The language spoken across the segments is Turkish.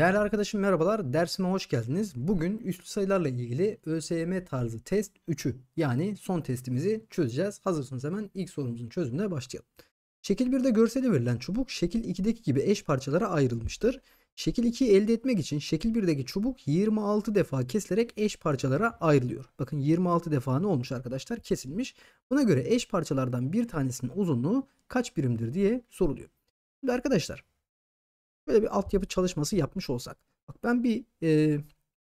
Değerli arkadaşım merhabalar, dersime hoş geldiniz. Bugün üst sayılarla ilgili ÖSYM tarzı test 3'ü yani son testimizi çözeceğiz. Hazırsınız hemen ilk sorumuzun çözümüne başlayalım. Şekil 1'de görseli verilen çubuk şekil 2'deki gibi eş parçalara ayrılmıştır. Şekil 2'yi elde etmek için şekil 1'deki çubuk 26 defa kesilerek eş parçalara ayrılıyor. Bakın 26 defa ne olmuş arkadaşlar? Kesilmiş. Buna göre eş parçalardan bir tanesinin uzunluğu kaç birimdir diye soruluyor. Şimdi arkadaşlar Böyle bir altyapı çalışması yapmış olsak. Bak ben bir e,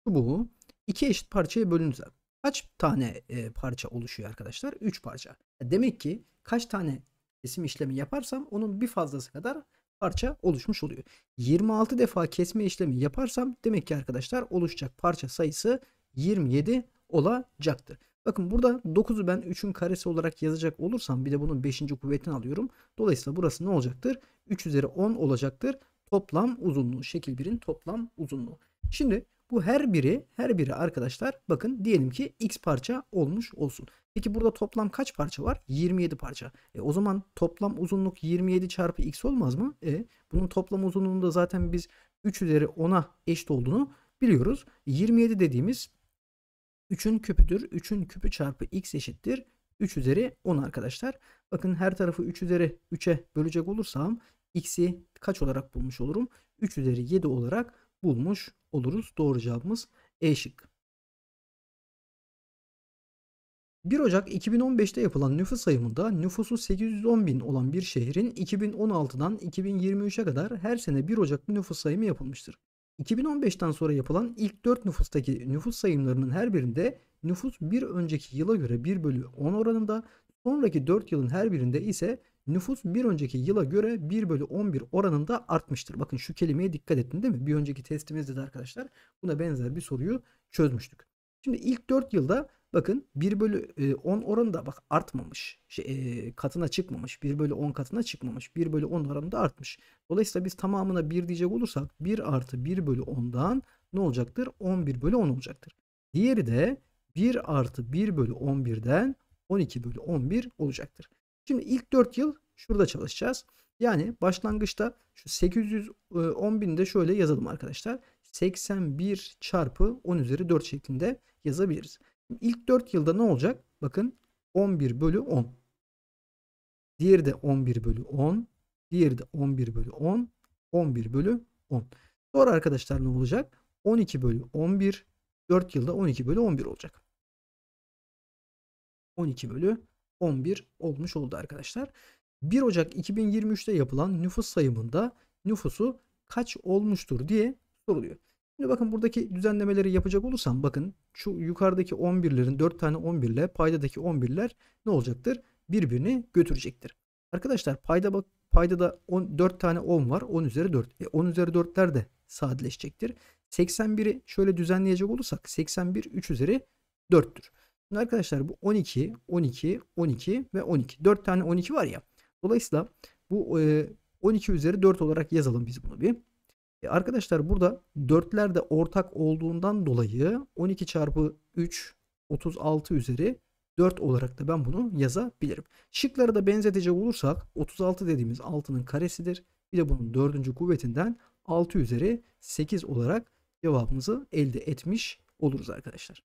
çubuğu iki eşit parçaya bölünürsem kaç tane e, parça oluşuyor arkadaşlar? 3 parça. E, demek ki kaç tane kesim işlemi yaparsam onun bir fazlası kadar parça oluşmuş oluyor. 26 defa kesme işlemi yaparsam demek ki arkadaşlar oluşacak parça sayısı 27 olacaktır. Bakın burada 9'u ben 3'ün karesi olarak yazacak olursam bir de bunun 5. kuvvetini alıyorum. Dolayısıyla burası ne olacaktır? 3 üzeri 10 olacaktır toplam uzunluğu. Şekil 1'in toplam uzunluğu. Şimdi bu her biri her biri arkadaşlar bakın diyelim ki x parça olmuş olsun. Peki burada toplam kaç parça var? 27 parça. E, o zaman toplam uzunluk 27 çarpı x olmaz mı? E, bunun toplam uzunluğunda zaten biz 3 üzeri 10'a eşit olduğunu biliyoruz. 27 dediğimiz 3'ün küpüdür. 3'ün küpü çarpı x eşittir. 3 üzeri 10 arkadaşlar. Bakın her tarafı 3 üzeri 3'e bölecek olursam x'i kaç olarak bulmuş olurum? 3 üzeri 7 olarak bulmuş oluruz. Doğru cevabımız E şık. 1 Ocak 2015'te yapılan nüfus sayımında nüfusu 810 bin olan bir şehrin 2016'dan 2023'e kadar her sene 1 Ocak'lı nüfus sayımı yapılmıştır. 2015'ten sonra yapılan ilk 4 nüfustaki nüfus sayımlarının her birinde nüfus bir önceki yıla göre 1 bölü 10 oranında, sonraki 4 yılın her birinde ise nüfus bir önceki yıla göre 1 bölü 11 oranında artmıştır. Bakın şu kelimeye dikkat ettin değil mi? Bir önceki testimizde de arkadaşlar buna benzer bir soruyu çözmüştük. Şimdi ilk 4 yılda bakın 1 bölü 10 e, oranında bak artmamış. Şey, e, katına çıkmamış. 1 bölü 10 katına çıkmamış. 1 bölü 10 oranında artmış. Dolayısıyla biz tamamına 1 diyecek olursak 1 artı 1 bölü 10'dan ne olacaktır? 11 bölü 10 olacaktır. Diğeri de 1 artı 1 bölü 11'den 12 bölü 11 olacaktır. Şimdi ilk 4 yıl şurada çalışacağız. Yani başlangıçta şu 810 e, bin de şöyle yazalım arkadaşlar. 81 çarpı 10 üzeri 4 şeklinde yazabiliriz. İlk ilk 4 yılda ne olacak? Bakın 11 bölü 10. Diğeri de 11 bölü 10. Diğeri de 11 bölü 10. 11 bölü 10. Sonra arkadaşlar ne olacak? 12 bölü 11. 4 yılda 12 bölü 11 olacak. 12 bölü 11 olmuş oldu arkadaşlar. 1 Ocak 2023'te yapılan nüfus sayımında nüfusu kaç olmuştur diye soruluyor. Şimdi bakın buradaki düzenlemeleri yapacak olursam bakın şu yukarıdaki 11'lerin 4 tane 11 ile paydadaki 11'ler ne olacaktır? Birbirini götürecektir. Arkadaşlar payda bak paydada 10, 4 tane 10 var. 10 üzeri 4. E 10 üzeri 4'ler de sadeleşecektir. 81'i şöyle düzenleyecek olursak 81 3 üzeri 4'tür. Şimdi arkadaşlar bu 12, 12, 12 ve 12. 4 tane 12 var ya. Dolayısıyla bu 12 e, üzeri 4 olarak yazalım biz bunu bir. E, arkadaşlar burada 4'ler de ortak olduğundan dolayı 12 çarpı 3 36 üzeri 4 olarak da ben bunu yazabilirim. Şıkları da benzetecek olursak 36 dediğimiz 6'nın karesidir. Bir de bunun 4. kuvvetinden 6 üzeri 8 olarak cevabımızı elde etmiş oluruz arkadaşlar.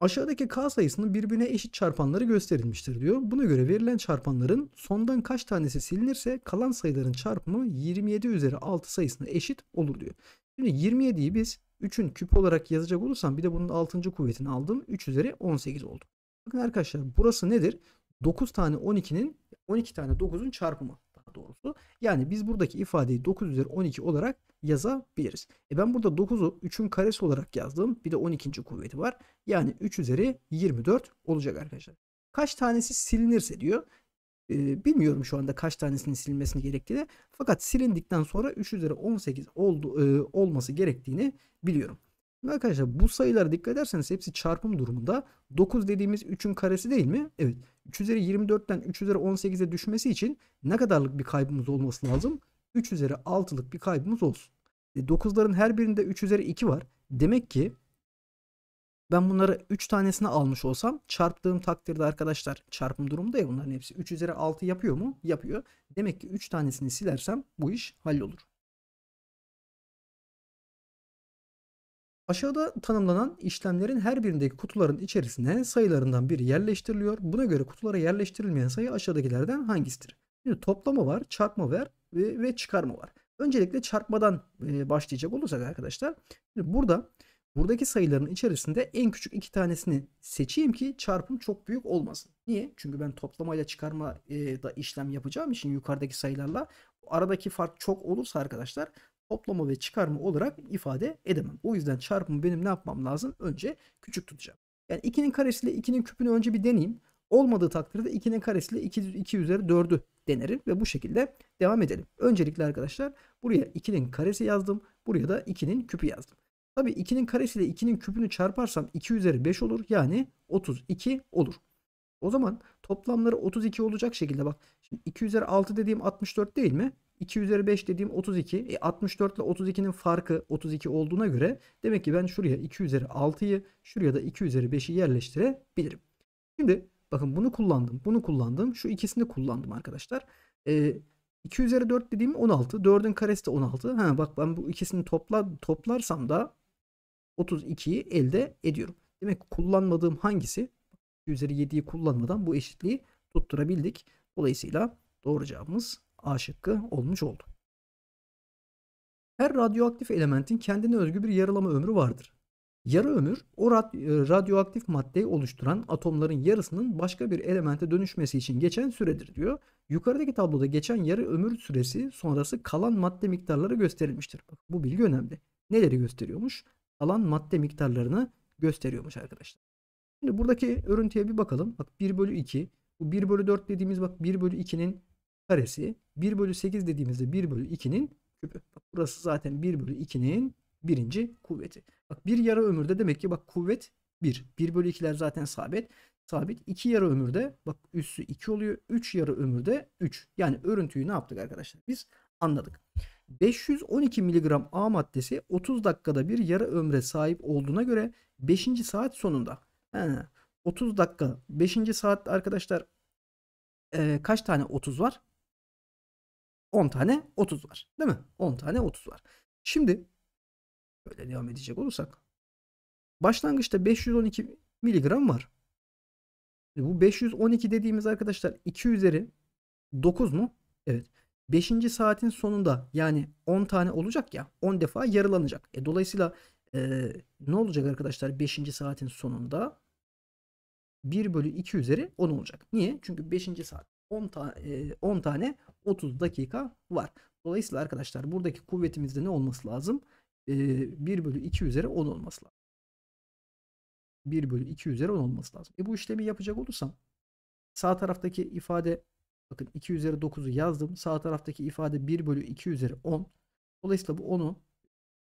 Aşağıdaki k sayısının birbirine eşit çarpanları gösterilmiştir diyor. Buna göre verilen çarpanların sondan kaç tanesi silinirse kalan sayıların çarpımı 27 üzeri 6 sayısına eşit olur diyor. Şimdi 27'yi biz 3'ün küp olarak yazacak olursam bir de bunun 6. kuvvetini aldım. 3 üzeri 18 oldu. Bakın arkadaşlar burası nedir? 9 tane 12'nin 12 tane 9'un çarpımı doğrusu. Yani biz buradaki ifadeyi 9 üzeri 12 olarak yazabiliriz. E ben burada 9'u 3'ün karesi olarak yazdım. Bir de 12. kuvveti var. Yani 3 üzeri 24 olacak arkadaşlar. Kaç tanesi silinirse diyor. E, bilmiyorum şu anda kaç tanesinin silinmesini gerektiğini. Fakat silindikten sonra 3 üzeri 18 oldu, e, olması gerektiğini biliyorum. arkadaşlar bu sayılara dikkat ederseniz hepsi çarpım durumunda. 9 dediğimiz 3'ün karesi değil mi? Evet. 3 üzeri 24'ten 3 üzeri 18'e düşmesi için ne kadarlık bir kaybımız olması lazım? 3 üzeri 6'lık bir kaybımız olsun. E, 9'ların her birinde 3 üzeri 2 var. Demek ki ben bunları 3 tanesini almış olsam çarptığım takdirde arkadaşlar çarpım durumda ya bunların hepsi 3 üzeri 6 yapıyor mu? Yapıyor. Demek ki 3 tanesini silersem bu iş hallolur. Aşağıda tanımlanan işlemlerin her birindeki kutuların içerisine sayılarından biri yerleştiriliyor. Buna göre kutulara yerleştirilmeyen sayı aşağıdakilerden hangisidir? Şimdi toplama var, çarpma var ve, ve çıkarma var. Öncelikle çarpmadan e, başlayacak olursak arkadaşlar. Şimdi burada buradaki sayıların içerisinde en küçük iki tanesini seçeyim ki çarpım çok büyük olmasın. Niye? Çünkü ben toplamayla çıkarma e, da işlem yapacağım için yukarıdaki sayılarla aradaki fark çok olursa arkadaşlar toplama ve çıkarma olarak ifade edemem. O yüzden çarpımı benim ne yapmam lazım? Önce küçük tutacağım. Yani 2'nin karesiyle 2'nin küpünü önce bir deneyeyim. Olmadığı takdirde 2'nin karesiyle 2, 2 üzeri 4'ü denerim ve bu şekilde devam edelim. Öncelikle arkadaşlar buraya 2'nin karesi yazdım. Buraya da 2'nin küpü yazdım. Tabii 2'nin karesiyle 2'nin küpünü çarparsam 2 üzeri 5 olur. Yani 32 olur. O zaman toplamları 32 olacak şekilde bak. Şimdi 2 üzeri 6 dediğim 64 değil mi? 2 üzeri 5 dediğim 32. E 64 ile 32'nin farkı 32 olduğuna göre demek ki ben şuraya 2 üzeri 6'yı şuraya da 2 üzeri 5'i yerleştirebilirim. Şimdi bakın bunu kullandım. Bunu kullandım. Şu ikisini kullandım arkadaşlar. E, 2 üzeri 4 dediğim 16. 4'ün karesi de 16. Ha, bak ben bu ikisini topla, toplarsam da 32'yi elde ediyorum. Demek ki kullanmadığım hangisi? 2 üzeri 7'yi kullanmadan bu eşitliği tutturabildik. Dolayısıyla doğru cevabımız A şıkkı olmuş oldu. Her radyoaktif elementin kendine özgü bir yarılama ömrü vardır. Yarı ömür o e, radyoaktif maddeyi oluşturan atomların yarısının başka bir elemente dönüşmesi için geçen süredir diyor. Yukarıdaki tabloda geçen yarı ömür süresi sonrası kalan madde miktarları gösterilmiştir. Bak, bu bilgi önemli. Neleri gösteriyormuş? Kalan madde miktarlarını gösteriyormuş arkadaşlar. Şimdi buradaki örüntüye bir bakalım. Bak 1 bölü 2. Bu 1 bölü 4 dediğimiz bak 1 bölü 2'nin karesi 1 bölü 8 dediğimizde 1 bölü 2'nin küpü. Bak burası zaten 1 bölü 2'nin birinci kuvveti. Bak bir yarı ömürde demek ki bak kuvvet 1. 1 bölü 2'ler zaten sabit. Sabit 2 yarı ömürde bak üssü 2 oluyor. 3 yarı ömürde 3. Yani örüntüyü ne yaptık arkadaşlar? Biz anladık. 512 mg A maddesi 30 dakikada bir yarı ömre sahip olduğuna göre 5. saat sonunda he, 30 dakika 5. saat arkadaşlar e, kaç tane 30 var? 10 tane 30 var. Değil mi? 10 tane 30 var. Şimdi böyle devam edecek olursak başlangıçta 512 miligram var. Şimdi bu 512 dediğimiz arkadaşlar 2 üzeri 9 mu? Evet. 5. saatin sonunda yani 10 tane olacak ya 10 defa yarılanacak. E, dolayısıyla e, ne olacak arkadaşlar 5. saatin sonunda 1 bölü 2 üzeri 10 olacak. Niye? Çünkü 5. saat 10, ta, e, 10 tane 30 dakika var. Dolayısıyla arkadaşlar buradaki kuvvetimizde ne olması lazım? Ee, 1 bölü 2 üzeri 10 olması lazım. 1 bölü 2 üzeri 10 olması lazım. E bu işlemi yapacak olursam sağ taraftaki ifade bakın 2 üzeri 9'u yazdım. Sağ taraftaki ifade 1 bölü 2 üzeri 10. Dolayısıyla bu 10'u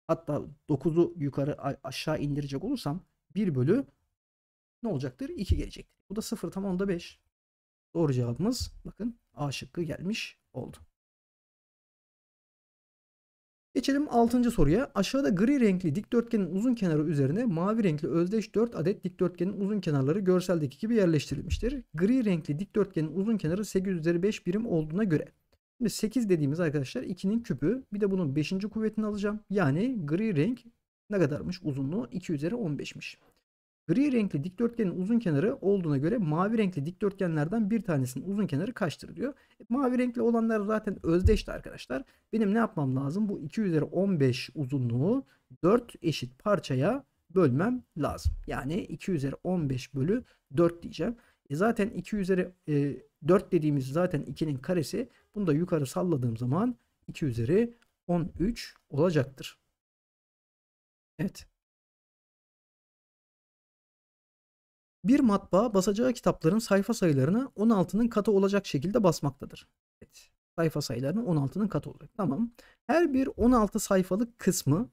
hatta 9'u yukarı aşağı indirecek olursam 1 bölü ne olacaktır? 2 gelecektir. Bu da 0 tam onda 5. Doğru cevabımız bakın A şıkkı gelmiş oldu. Geçelim 6. soruya. Aşağıda gri renkli dikdörtgenin uzun kenarı üzerine mavi renkli özdeş 4 adet dikdörtgenin uzun kenarları görseldeki gibi yerleştirilmiştir. Gri renkli dikdörtgenin uzun kenarı 8 üzeri 5 birim olduğuna göre. Şimdi 8 dediğimiz arkadaşlar 2'nin küpü bir de bunun 5. kuvvetini alacağım. Yani gri renk ne kadarmış uzunluğu? 2 üzeri 15'miş. Gri renkli dikdörtgenin uzun kenarı olduğuna göre mavi renkli dikdörtgenlerden bir tanesinin uzun kenarı kaçtır diyor. E, mavi renkli olanlar zaten özdeşti arkadaşlar. Benim ne yapmam lazım? Bu 2 üzeri 15 uzunluğu 4 eşit parçaya bölmem lazım. Yani 2 üzeri 15 bölü 4 diyeceğim. E zaten 2 üzeri e, 4 dediğimiz zaten 2'nin karesi. Bunu da yukarı salladığım zaman 2 üzeri 13 olacaktır. Evet. Bir matbaa basacağı kitapların sayfa sayılarını 16'nın katı olacak şekilde basmaktadır. Evet. Sayfa sayılarını 16'nın katı olacak. Tamam. Her bir 16 sayfalık kısmı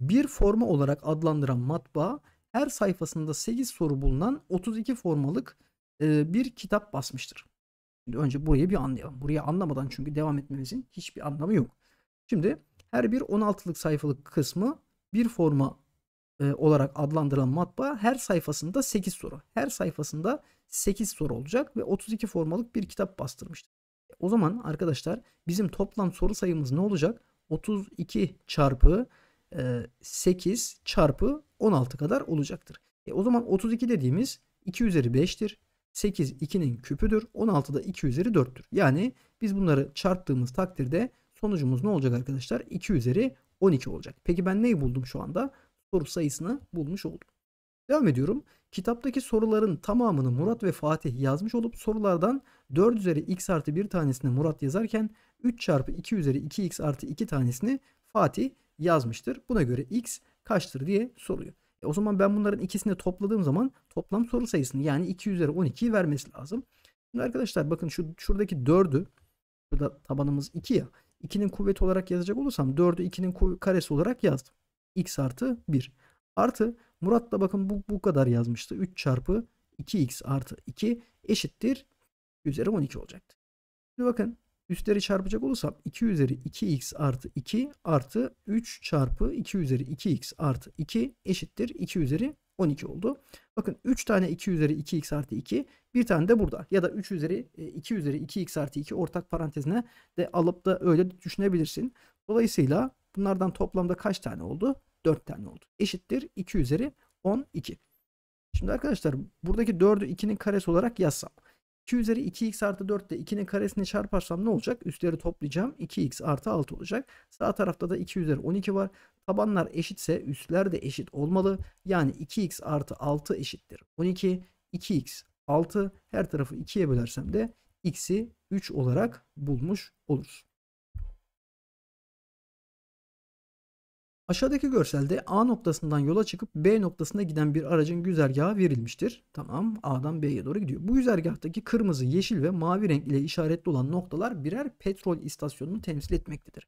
bir forma olarak adlandıran matbaa her sayfasında 8 soru bulunan 32 formalık e, bir kitap basmıştır. Şimdi önce burayı bir anlayalım. Burayı anlamadan çünkü devam etmemizin hiçbir anlamı yok. Şimdi her bir 16'lık sayfalık kısmı bir forma e, olarak adlandırılan matbaa her sayfasında 8 soru. Her sayfasında 8 soru olacak ve 32 formalık bir kitap bastırmıştı. O zaman arkadaşlar bizim toplam soru sayımız ne olacak? 32 çarpı e, 8 çarpı 16 kadar olacaktır. E, o zaman 32 dediğimiz 2 üzeri 5'tir. 8 2'nin küpüdür. 16 da 2 üzeri 4'tür. Yani biz bunları çarptığımız takdirde sonucumuz ne olacak arkadaşlar? 2 üzeri 12 olacak. Peki ben neyi buldum şu anda? soru sayısını bulmuş oldum. Devam ediyorum. Kitaptaki soruların tamamını Murat ve Fatih yazmış olup sorulardan 4 üzeri x artı 1 tanesini Murat yazarken 3 çarpı 2 üzeri 2x artı 2 tanesini Fatih yazmıştır. Buna göre x kaçtır diye soruyor. E o zaman ben bunların ikisini topladığım zaman toplam soru sayısını yani 2 üzeri 12'yi vermesi lazım. Şimdi arkadaşlar bakın şu şuradaki 4'ü burada tabanımız 2 ya. 2'nin kuvveti olarak yazacak olursam 4'ü 2'nin karesi olarak yazdım x artı 1. Artı Murat da bakın bu, bu kadar yazmıştı. 3 çarpı 2x artı 2 eşittir üzeri 12 olacaktı. Şimdi bakın üstleri çarpacak olursam 2 üzeri 2x artı 2 artı 3 çarpı 2 üzeri 2x artı 2 eşittir 2 üzeri 12 oldu. Bakın 3 tane 2 üzeri 2x artı 2 bir tane de burada ya da 3 üzeri 2 e, üzeri 2x artı 2 ortak parantezine de alıp da öyle düşünebilirsin. Dolayısıyla bunlardan toplamda kaç tane oldu? 4 tane oldu. Eşittir 2 üzeri 12. Şimdi arkadaşlar buradaki 4'ü 2'nin karesi olarak yazsam. 2 üzeri 2x artı 4 ile 2'nin karesini çarparsam ne olacak? Üstleri toplayacağım. 2x artı 6 olacak. Sağ tarafta da 2 üzeri 12 var. Tabanlar eşitse üstler de eşit olmalı. Yani 2x artı 6 eşittir. 12, 2x 6 her tarafı 2'ye bölersem de x'i 3 olarak bulmuş oluruz. Aşağıdaki görselde A noktasından yola çıkıp B noktasına giden bir aracın güzergahı verilmiştir. Tamam A'dan B'ye doğru gidiyor. Bu güzergahtaki kırmızı, yeşil ve mavi renk ile işaretli olan noktalar birer petrol istasyonunu temsil etmektedir.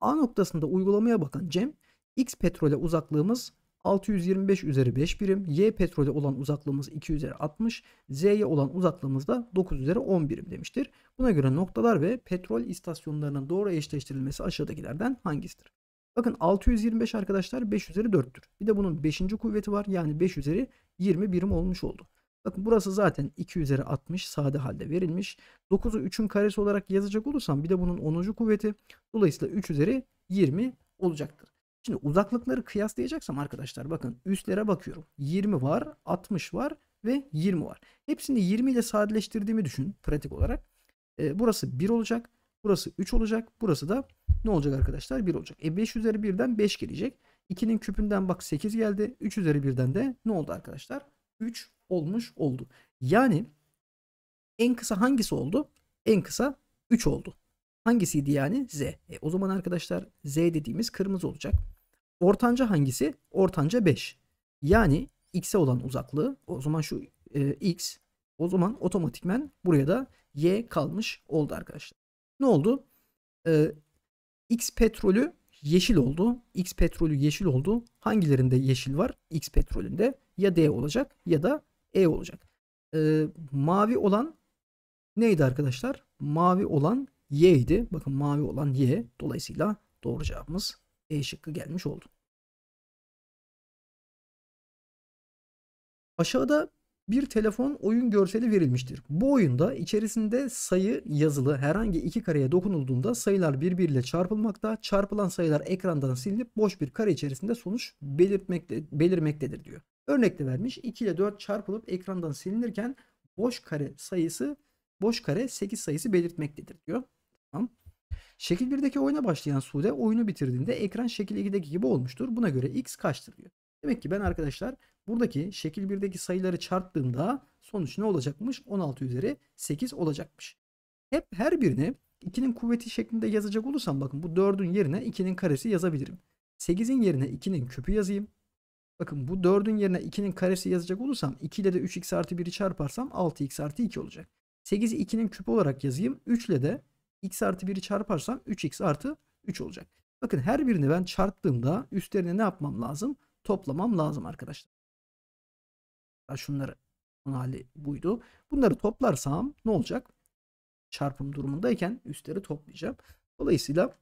A noktasında uygulamaya bakan Cem, X petrole uzaklığımız 625 üzeri 5 birim, Y petrole olan uzaklığımız 2 üzeri 60, Z'ye olan uzaklığımız da 9 üzeri 10 birim demiştir. Buna göre noktalar ve petrol istasyonlarının doğru eşleştirilmesi aşağıdakilerden hangisidir? Bakın 625 arkadaşlar 5 üzeri 4'tür. Bir de bunun 5. kuvveti var. Yani 5 üzeri 20 birim olmuş oldu. Bakın burası zaten 2 üzeri 60 sade halde verilmiş. 9'u 3'ün karesi olarak yazacak olursam bir de bunun 10. kuvveti. Dolayısıyla 3 üzeri 20 olacaktır. Şimdi uzaklıkları kıyaslayacaksam arkadaşlar bakın üstlere bakıyorum. 20 var, 60 var ve 20 var. Hepsini 20 ile sadeleştirdiğimi düşün pratik olarak. E, burası 1 olacak. Burası 3 olacak. Burası da ne olacak arkadaşlar? 1 olacak. E 5 üzeri 1'den 5 gelecek. 2'nin küpünden bak 8 geldi. 3 üzeri 1'den de ne oldu arkadaşlar? 3 olmuş oldu. Yani en kısa hangisi oldu? En kısa 3 oldu. Hangisiydi yani? Z. E, o zaman arkadaşlar Z dediğimiz kırmızı olacak. Ortanca hangisi? Ortanca 5. Yani x'e olan uzaklığı o zaman şu e, x o zaman otomatikmen buraya da y kalmış oldu arkadaşlar. Ne oldu? Ee, X petrolü yeşil oldu. X petrolü yeşil oldu. Hangilerinde yeşil var? X petrolünde ya D olacak ya da E olacak. Ee, mavi olan neydi arkadaşlar? Mavi olan Y idi. Bakın mavi olan Y. Dolayısıyla doğru cevabımız E şıkkı gelmiş oldu. Aşağıda bir telefon oyun görseli verilmiştir. Bu oyunda içerisinde sayı yazılı herhangi iki kareye dokunulduğunda sayılar birbiriyle çarpılmakta. Çarpılan sayılar ekrandan silinip boş bir kare içerisinde sonuç belirtmekte, belirmektedir diyor. Örnekte vermiş 2 ile 4 çarpılıp ekrandan silinirken boş kare sayısı boş kare 8 sayısı belirtmektedir diyor. Tamam. Şekil 1'deki oyuna başlayan Sude oyunu bitirdiğinde ekran şekil 2'deki gibi olmuştur. Buna göre x kaçtır diyor. Demek ki ben arkadaşlar buradaki şekil 1'deki sayıları çarptığımda sonuç ne olacakmış? 16 üzeri 8 olacakmış. Hep her birini 2'nin kuvveti şeklinde yazacak olursam bakın bu 4'ün yerine 2'nin karesi yazabilirim. 8'in yerine 2'nin küpü yazayım. Bakın bu 4'ün yerine 2'nin karesi yazacak olursam 2 ile de 3x artı 1'i çarparsam 6x artı 2 olacak. 8'i 2'nin küpü olarak yazayım. 3 ile de x artı 1'i çarparsam 3x artı 3 olacak. Bakın her birini ben çarptığımda üstlerine ne yapmam lazım? toplamam lazım arkadaşlar. Şunları bunun hali buydu. Bunları toplarsam ne olacak? Çarpım durumundayken üstleri toplayacağım. Dolayısıyla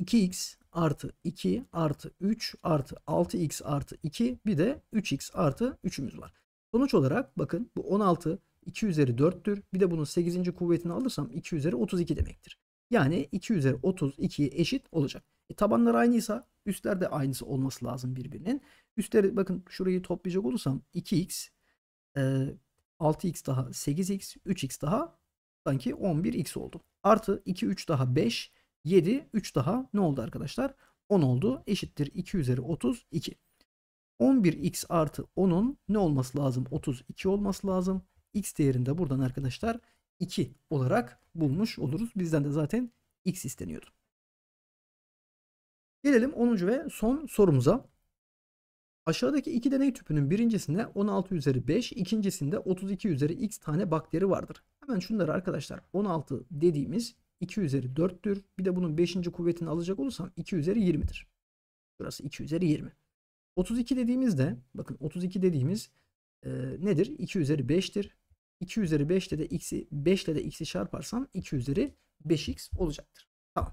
2x artı 2 artı 3 artı 6x artı 2 bir de 3x artı 3'ümüz var. Sonuç olarak bakın bu 16 2 üzeri 4'tür. Bir de bunun 8. kuvvetini alırsam 2 üzeri 32 demektir. Yani 2 üzeri 32 eşit olacak. E, tabanlar aynıysa Üstler de aynısı olması lazım birbirinin. Üstleri bakın şurayı toplayacak olursam 2x, 6x e, daha 8x, 3x daha sanki 11x oldu. Artı 2, 3 daha 5, 7, 3 daha ne oldu arkadaşlar? 10 oldu. Eşittir 2 üzeri 32. 11x artı 10'un ne olması lazım? 32 olması lazım. x değerinde buradan arkadaşlar 2 olarak bulmuş oluruz. Bizden de zaten x isteniyordu. Gelelim 10. ve son sorumuza. Aşağıdaki iki deney tüpünün birincisinde 16 üzeri 5, ikincisinde 32 üzeri x tane bakteri vardır. Hemen şunları arkadaşlar 16 dediğimiz 2 üzeri 4'tür. Bir de bunun 5. kuvvetini alacak olursam 2 üzeri 20'dir. Burası 2 üzeri 20. 32 dediğimizde bakın 32 dediğimiz e, nedir? 2 üzeri 5'tir. 2 üzeri 5 ile de x'i 5 ile de x'i çarparsam 2 üzeri 5x olacaktır. Tamam.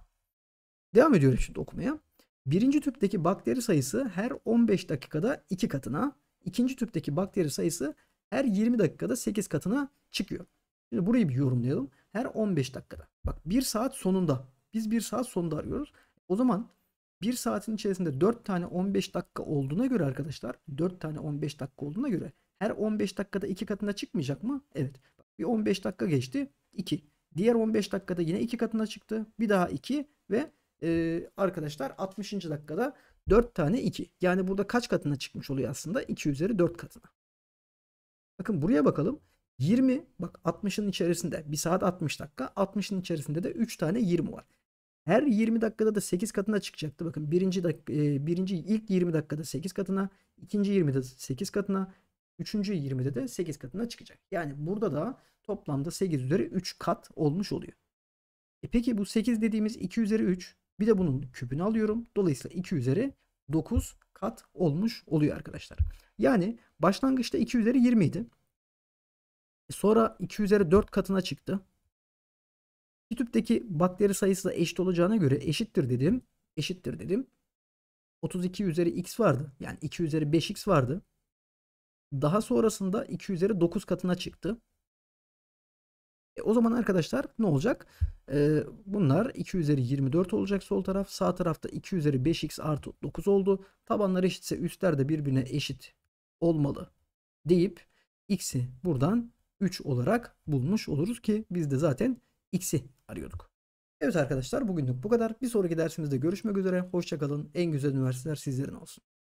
Devam ediyorum şimdi okumaya. Birinci tüpteki bakteri sayısı her 15 dakikada 2 katına, ikinci tüpteki bakteri sayısı her 20 dakikada 8 katına çıkıyor. Şimdi burayı bir yorumlayalım. Her 15 dakikada. Bak 1 saat sonunda. Biz 1 saat sonunda arıyoruz. O zaman 1 saatin içerisinde 4 tane 15 dakika olduğuna göre arkadaşlar 4 tane 15 dakika olduğuna göre her 15 dakikada 2 katına çıkmayacak mı? Evet. Bir 15 dakika geçti. 2. Diğer 15 dakikada yine 2 katına çıktı. Bir daha 2 ve e, arkadaşlar 60. dakikada 4 tane 2. Yani burada kaç katına çıkmış oluyor aslında? 2 üzeri 4 katına. Bakın buraya bakalım. 20 bak 60'ın içerisinde 1 saat 60 dakika 60'ın içerisinde de 3 tane 20 var. Her 20 dakikada da 8 katına çıkacaktı. Bakın birinci, dakika, birinci ilk 20 dakikada 8 katına, ikinci 20'de 8 katına, üçüncü 20'de de 8 katına çıkacak. Yani burada da toplamda 8 üzeri 3 kat olmuş oluyor. E peki bu 8 dediğimiz 2 üzeri 3 bir de bunun küpünü alıyorum. Dolayısıyla 2 üzeri 9 kat olmuş oluyor arkadaşlar. Yani başlangıçta 2 üzeri 20 idi. Sonra 2 üzeri 4 katına çıktı. Bir tüpteki bakteri sayısı da eşit olacağına göre eşittir dedim. Eşittir dedim. 32 üzeri x vardı. Yani 2 üzeri 5x vardı. Daha sonrasında 2 üzeri 9 katına çıktı. E, o zaman arkadaşlar ne olacak? E, bunlar 2 üzeri 24 olacak sol taraf. Sağ tarafta 2 üzeri 5x artı 9 oldu. Tabanlar eşitse üstler de birbirine eşit olmalı deyip x'i buradan 3 olarak bulmuş oluruz ki biz de zaten x'i arıyorduk. Evet arkadaşlar bugünlük bu kadar. Bir sonraki dersimizde görüşmek üzere. Hoşçakalın. En güzel üniversiteler sizlerin olsun.